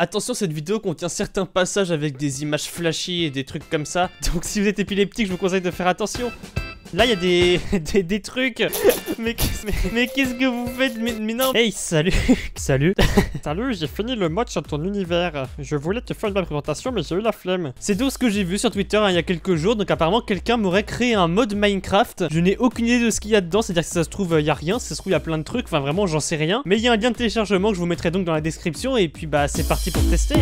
Attention, cette vidéo contient certains passages avec des images flashy et des trucs comme ça, donc si vous êtes épileptique, je vous conseille de faire attention. Là, il y a des, trucs. Mais, mais, qu'est-ce que vous faites mais, non. Hey, salut. salut. salut, j'ai fini le match sur ton univers. Je voulais te faire une présentation, mais j'ai eu la flemme. C'est tout ce que j'ai vu sur Twitter hein, il y a quelques jours. Donc, apparemment, quelqu'un m'aurait créé un mode Minecraft. Je n'ai aucune idée de ce qu'il y a dedans. C'est-à-dire que ça se trouve, euh, il y a rien. Si ça se trouve, il y a plein de trucs. Enfin, vraiment, j'en sais rien. Mais il y a un lien de téléchargement que je vous mettrai donc dans la description. Et puis, bah, c'est parti pour tester.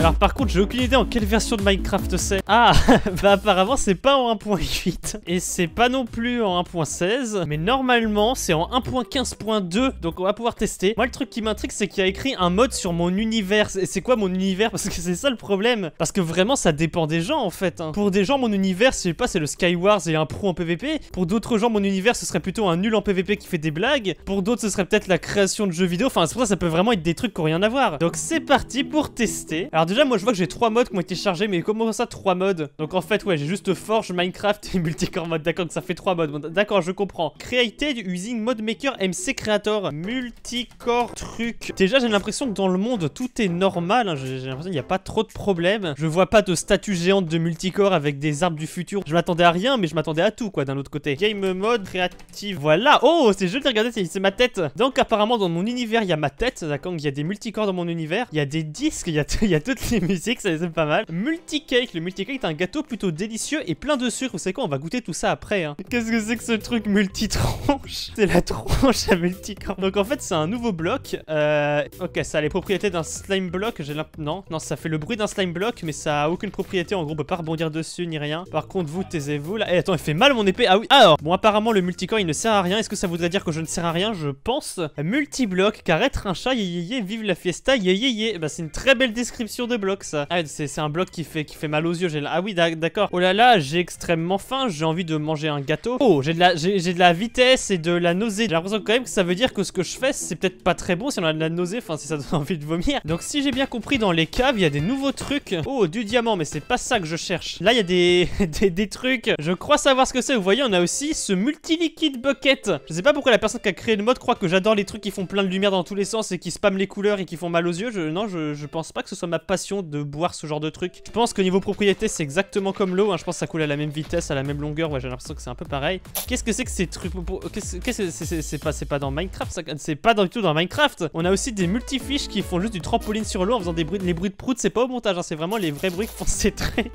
Alors par contre, j'ai aucune idée en quelle version de Minecraft c'est. Ah, bah apparemment c'est pas en 1.8 et c'est pas non plus en 1.16, mais normalement c'est en 1.15.2, donc on va pouvoir tester. Moi le truc qui m'intrigue c'est qu'il a écrit un mode sur mon univers. Et c'est quoi mon univers Parce que c'est ça le problème. Parce que vraiment ça dépend des gens en fait. Hein. Pour des gens mon univers, je sais pas, c'est le Skywars et un pro en PvP. Pour d'autres gens mon univers ce serait plutôt un nul en PvP qui fait des blagues. Pour d'autres ce serait peut-être la création de jeux vidéo. Enfin c'est pour ça ça peut vraiment être des trucs qui n'ont rien à voir. Donc c'est parti pour tester. Alors moi, je vois que j'ai trois modes qui ont été chargés, mais comment ça, trois modes Donc, en fait, ouais, j'ai juste Forge, Minecraft et Multicore Mode. D'accord, ça fait trois modes. D'accord, je comprends. Created using Mode Maker MC Creator. Multicore truc. Déjà, j'ai l'impression que dans le monde, tout est normal. Hein. J'ai l'impression qu'il n'y a pas trop de problèmes. Je vois pas de statue géante de multicore avec des arbres du futur. Je m'attendais à rien, mais je m'attendais à tout, quoi, d'un autre côté. Game mode créative. Voilà. Oh, c'est joli. Regardez, c'est ma tête. Donc, apparemment, dans mon univers, il y a ma tête. D'accord, il y a des multicores dans mon univers. Il y a des disques. Il y a, il y a tout les musiques, ça aime pas mal. Multicake, le multicake est un gâteau plutôt délicieux et plein de sucre. Vous savez quoi, on va goûter tout ça après. Hein. Qu'est-ce que c'est que ce truc multi-tronche C'est la tronche à multicorps. Donc en fait, c'est un nouveau bloc. Euh... Ok, ça a les propriétés d'un slime block. Non, non, ça fait le bruit d'un slime block, mais ça a aucune propriété. En gros, on peut pas rebondir dessus ni rien. Par contre, vous, taisez-vous là. Eh, attends, il fait mal mon épée. Ah oui. Alors, bon, apparemment, le multicorps, il ne sert à rien. Est-ce que ça voudrait dire que je ne sers à rien Je pense. bloc. car être un chat, yé, yé, yé vive la fiesta, yé, yé, yé. Bah, c'est une très belle description de blocs, ça. Ah, c'est un bloc qui fait, qui fait mal aux yeux. Ah oui, d'accord. Oh là là, j'ai extrêmement faim, j'ai envie de manger un gâteau. Oh, j'ai de, la, de la vitesse et de la nausée. J'ai l'impression quand même que ça veut dire que ce que je fais, c'est peut-être pas très bon si on a de la nausée, enfin si ça donne envie de vomir. Donc si j'ai bien compris, dans les caves, il y a des nouveaux trucs. Oh, du diamant, mais c'est pas ça que je cherche. Là, il y a des, des, des trucs. Je crois savoir ce que c'est. Vous voyez, on a aussi ce multi liquid bucket. Je sais pas pourquoi la personne qui a créé le mode croit que j'adore les trucs qui font plein de lumière dans tous les sens et qui spam les couleurs et qui font mal aux yeux. Je, non, je, je pense pas que ce soit ma passion de boire ce genre de truc. Je pense que niveau propriété, c'est exactement comme l'eau. Hein. Je pense que ça coule à la même vitesse, à la même longueur. Ouais, j'ai l'impression que c'est un peu pareil. Qu'est-ce que c'est que ces trucs Qu'est-ce que c'est C'est pas, dans Minecraft, c'est pas du tout dans Minecraft. On a aussi des multifiches qui font juste du trampoline sur l'eau en faisant des bruits, les bruits de prout. C'est pas au montage, hein. c'est vraiment les vrais bruits qui font ces trucs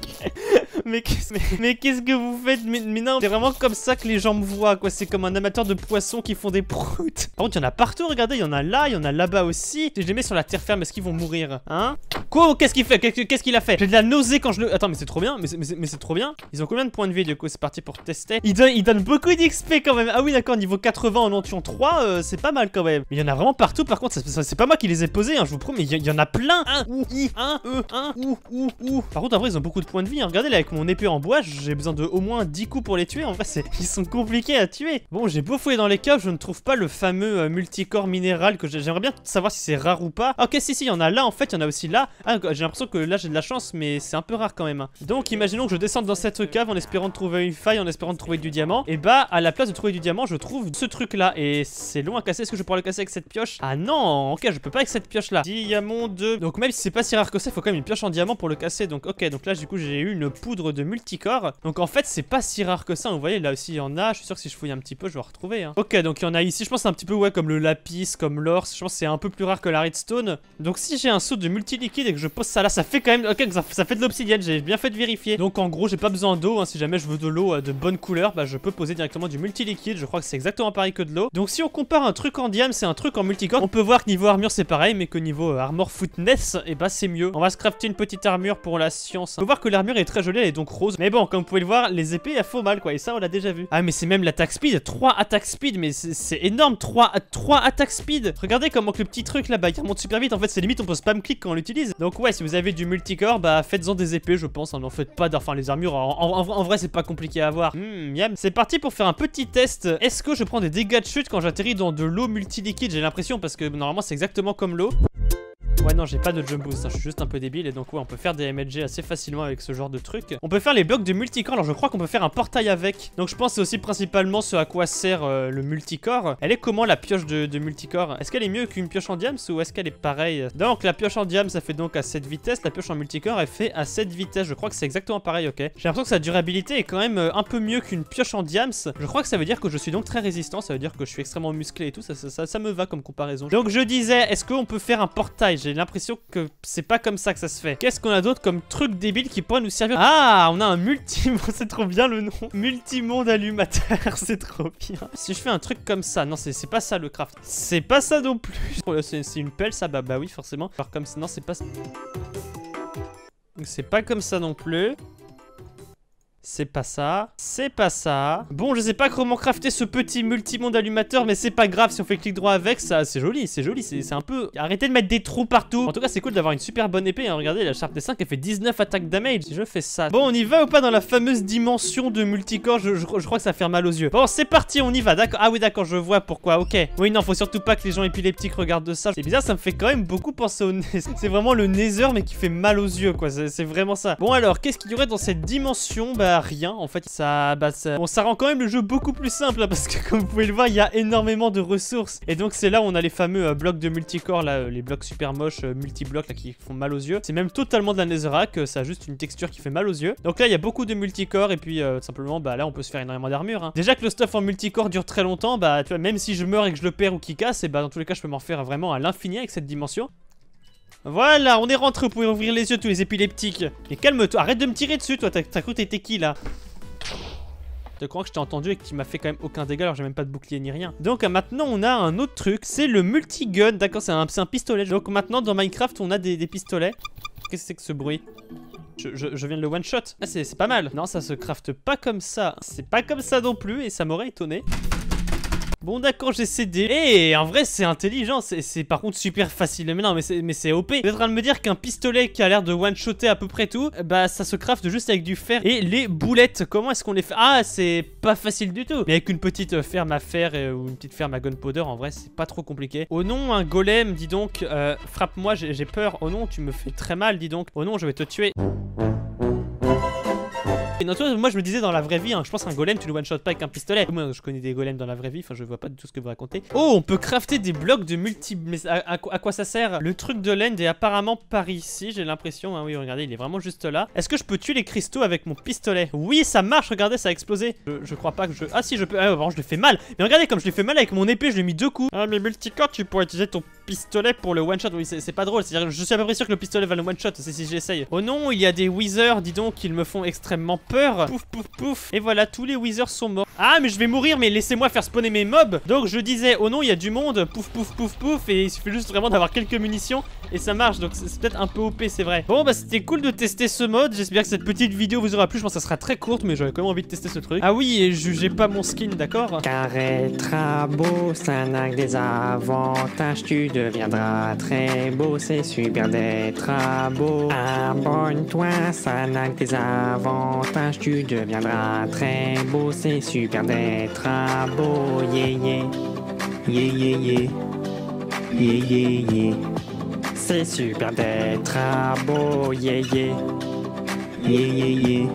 mais qu'est-ce que vous faites mais, non, c'est vraiment comme ça que les gens me voient, quoi. C'est comme un amateur de poissons qui font des proutes. Par contre, il y en a partout, regardez, il y en a là, il y en a là-bas aussi. je les mets sur la terre ferme, est-ce qu'ils vont mourir Hein Quoi Qu'est-ce qu'il fait Qu'est-ce qu'il a fait J'ai de la nausée quand je le... Attends, mais c'est trop bien, mais c'est trop bien. Ils ont combien de points de vie, du coup C'est parti pour tester. Ils donnent, beaucoup d'XP quand même. Ah oui, d'accord, niveau 80 en en 3, euh, c'est pas mal quand même. Mais il y en a vraiment partout, par contre, c'est pas moi qui les ai posés, hein, je vous promets. Il y, en a plein. 1, E, 1, ou, ou, Par contre, après, ils ont beaucoup de points de vie. Hein. Regardez là, mon épée en bois, j'ai besoin de au moins 10 coups pour les tuer. En vrai, ils sont compliqués à tuer. Bon, j'ai beau fouiller dans les caves, je ne trouve pas le fameux euh, multicorps minéral que j'aimerais bien savoir si c'est rare ou pas. ok, si, si, il y en a là, en fait, il y en a aussi là. Ah, j'ai l'impression que là, j'ai de la chance, mais c'est un peu rare quand même. Hein. Donc, imaginons que je descende dans cette cave en espérant trouver une faille, en espérant trouver du diamant. Et bah, à la place de trouver du diamant, je trouve ce truc-là. Et c'est long à casser. Est-ce que je pourrais le casser avec cette pioche Ah non, ok, je peux pas avec cette pioche-là. Diamant 2. Donc, même si c'est pas si rare que ça, il faut quand même une pioche en diamant pour le casser. Donc, ok, donc là, du coup, j'ai eu une poudre de multicorps. Donc en fait, c'est pas si rare que ça. Vous voyez, là aussi, il y en a. Je suis sûr que si je fouille un petit peu, je vais retrouver. Hein. Ok, donc il y en a ici. Je pense un petit peu, ouais, comme le lapis, comme l'or Je pense c'est un peu plus rare que la redstone. Donc si j'ai un saut de multi liquide et que je pose ça là, ça fait quand même... Ok, ça, fait de l'obsidienne. J'ai bien fait de vérifier. Donc en gros, j'ai pas besoin d'eau. Hein. Si jamais je veux de l'eau euh, de bonne couleur, bah je peux poser directement du multi liquide. Je crois que c'est exactement pareil que de l'eau. Donc si on compare un truc en diam, c'est un truc en multicorps. On peut voir que niveau armure, c'est pareil, mais que niveau euh, armor footness, et eh bah c'est mieux. On va se crafter une petite armure pour la science. On peut voir que l'armure est très jolie donc rose. Mais bon, comme vous pouvez le voir, les épées, elles font mal, quoi. Et ça, on l'a déjà vu. Ah, mais c'est même l'attaque speed. 3 attaques speed, mais c'est énorme. 3, 3 speed. Regardez comment que le petit truc là-bas, il remonte super vite. En fait, c'est limite, on peut spam click quand on l'utilise. Donc, ouais, si vous avez du multicore, bah faites-en des épées, je pense. Hein. N'en faites pas d'enfin les armures. En, vrai, c'est pas compliqué à avoir. miam. Hmm, c'est parti pour faire un petit test. Est-ce que je prends des dégâts de chute quand j'atterris dans de l'eau multiliquide J'ai l'impression parce que normalement, c'est exactement comme l'eau. Ouais, non, j'ai pas de jump boost, hein, je suis juste un peu débile. Et donc, ouais, on peut faire des MLG assez facilement avec ce genre de truc. On peut faire les blocs de multicore. Alors, je crois qu'on peut faire un portail avec. Donc, je pense c'est aussi principalement ce à quoi sert euh, le multicore. Elle est comment la pioche de, de multicore Est-ce qu'elle est mieux qu'une pioche en diams ou est-ce qu'elle est pareille Donc, la pioche en diams, ça fait donc à 7 vitesses. La pioche en multicore, elle fait à 7 vitesses. Je crois que c'est exactement pareil, ok. J'ai l'impression que sa durabilité est quand même euh, un peu mieux qu'une pioche en diams. Je crois que ça veut dire que je suis donc très résistant. Ça veut dire que je suis extrêmement musclé et tout. Ça, ça, ça, ça me va comme comparaison. Donc, je disais, est-ce qu'on peut faire un portail j'ai l'impression que c'est pas comme ça que ça se fait. Qu'est-ce qu'on a d'autre comme truc débile qui pourrait nous servir Ah, on a un multimonde, c'est trop bien le nom. Multimonde allumateur, c'est trop bien. Si je fais un truc comme ça, non, c'est pas ça le craft. C'est pas ça non plus. Oh c'est une pelle, ça, bah, bah oui, forcément. comme non, c'est pas... C'est pas comme ça non plus. C'est pas ça. C'est pas ça. Bon, je sais pas comment crafter ce petit multimonde allumateur, mais c'est pas grave si on fait clic droit avec. ça. C'est joli, c'est joli. C'est un peu... Arrêtez de mettre des trous partout. En tout cas, c'est cool d'avoir une super bonne épée. Hein. Regardez, la Sharp des 5 elle fait 19 attaques damage. Je fais ça. Bon, on y va ou pas dans la fameuse dimension de multicorps je, crois que ça fait mal aux yeux. Bon, c'est parti, on y va. D'accord. Ah oui, d'accord, je vois pourquoi. Ok. Oui, non, faut surtout pas que les gens épileptiques regardent ça. C'est bizarre, ça me fait quand même beaucoup penser au... c'est vraiment le Nether, mais qui fait mal aux yeux, quoi. C'est vraiment ça. Bon, alors, qu'est-ce qu'il y aurait dans cette dimension bah, rien. En fait, ça, bah, ça... Bon, ça rend quand même le jeu beaucoup plus simple hein, parce que comme vous pouvez le voir, il y a énormément de ressources. Et donc c'est là où on a les fameux euh, blocs de multicore, là, euh, les blocs super moches, euh, multi-blocs là qui font mal aux yeux. C'est même totalement de la netherrack, ça a juste une texture qui fait mal aux yeux. Donc là, il y a beaucoup de multicore et puis simplement, bah là, on peut se faire énormément d'armure. Hein. Déjà que le stuff en multicore dure très longtemps, bah tu vois, même si je meurs et que je le perds ou qu'il casse, et bah dans tous les cas, je peux m'en faire vraiment à l'infini avec cette dimension. Voilà, on est rentré, pour ouvrir les yeux tous les épileptiques. Mais calme-toi, arrête de me tirer dessus, toi, t'as cru t'étais qui là Je crois que je t'ai entendu et que tu m'as fait quand même aucun dégât alors j'ai même pas de bouclier ni rien. Donc euh, maintenant on a un autre truc, c'est le Multigun d'accord, c'est un, pistolet. Donc maintenant dans Minecraft on a des, pistolets. Qu'est-ce que c'est que ce bruit je, viens de le one-shot. Ah c'est pas mal. Non ça se crafte pas comme ça. C'est pas comme ça non plus et ça m'aurait étonné. Bon d'accord j'ai cédé. Et eh, en vrai c'est intelligent, c'est par contre super facile. Mais non mais c'est OP. Vous êtes en train de me dire qu'un pistolet qui a l'air de one-shotter à peu près tout, eh bah ça se crafte juste avec du fer et les boulettes. Comment est-ce qu'on les fait Ah c'est pas facile du tout. Mais avec une petite euh, ferme à fer et, ou une petite ferme à gunpowder en vrai c'est pas trop compliqué. Oh non un golem dis donc, euh, frappe-moi j'ai peur. Oh non tu me fais très mal dis donc. Oh non je vais te tuer moi je me disais dans la vraie vie, hein, je pense un golem tu le one shot pas avec un pistolet. Moi je connais des golems dans la vraie vie, enfin je vois pas du tout ce que vous racontez. Oh, on peut crafter des blocs de multi Mais à, quoi ça sert Le truc de l'end est apparemment par ici, j'ai l'impression. Hein. oui, regardez, il est vraiment juste là. Est-ce que je peux tuer les cristaux avec mon pistolet Oui, ça marche, regardez, ça a explosé. Je, crois pas que je. Ah si, je peux. Ah, bon je l'ai fait mal. Mais regardez, comme je l'ai fait mal avec mon épée, je lui ai mis deux coups. Ah, mais multicore, tu pourrais utiliser ton pistolet pour le one-shot. Oui, c'est pas drôle. C'est-à-dire, je suis à peu près sûr que le pistolet va le one-shot. C'est si j'essaye. Oh non, il y a des wizards Dis donc, qu'ils me font extrêmement peur. Pouf, pouf, pouf. Et voilà, tous les wizards sont morts. Ah, mais je vais mourir, mais laissez-moi faire spawner mes mobs. Donc, je disais, oh non, il y a du monde. Pouf, pouf, pouf, pouf. Et il suffit juste vraiment d'avoir quelques munitions. Et ça marche. Donc, c'est peut-être un peu OP, c'est vrai. Bon, bah, c'était cool de tester ce mode. J'espère que cette petite vidéo vous aura plu. Je pense que ça sera très courte, mais j'aurais quand même envie de tester ce truc. Ah oui, et jugez pas mon skin, d'accord Carré, ça n'a des avantages. Tu deviendras très beau, c'est super d'être beau. Abonne-toi, ça n'a que des avantages, tu deviendras très beau, c'est super d'être beau. Yeah, yeah, yeah, yeah, yeah, yeah, yeah, yeah. C'est super d'être beau, yeah, yeah, yeah, yeah, yeah.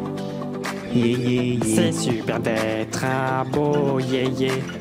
Yeah, yeah, C'est super d'être beau, yeah, yeah.